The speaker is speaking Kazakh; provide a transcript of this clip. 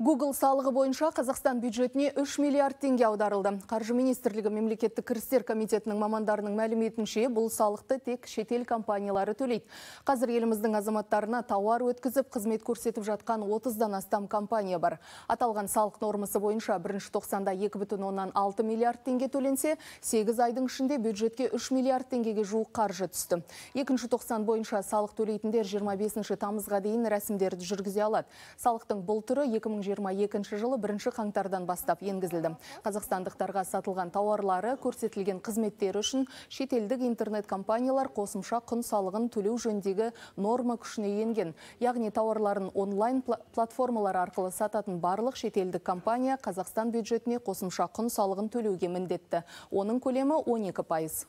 Google салығы бойынша Қазақстан бюджетіне 3 миллиард теңге аударылды. Қаржы министрлігі мемлекеттік кірістер комитетінің мамандарының мәліметінше бұл салықты тек шетел компаниялары төлейді. Қазір еліміздің азаматтарына тауар өткізіп, қызмет көрсетіп жатқан 30-дан астам компания бар. Аталған салық нормасы бойынша 1-90-да 2,6 миллиард теңге төленсе, 8 айдың ішінде бюджетке 3 миллиард теңгеге жуық қаржы түсті. 2.90 бойынша салық төлейтіндер 25 тамызға дейін рәсімдерді жүргізе алады. Салықтың бұл түрі 2022 жылы бірінші қаңтардан бастап енгізілді. Қазақстандықтарға сатылған тауарлары көрсетілген қызметтер үшін шетелдік интернет-компаниялар қосымша құн салығын төлеу жөндегі норма күшіне енген. Яғни тауарларын онлайн платформалар арқылы сататын барлық шетелдік компания Қазақстан бюджетіне қосымша құн салығын төлеуге міндетті. Оның көлемі 12 пайыз.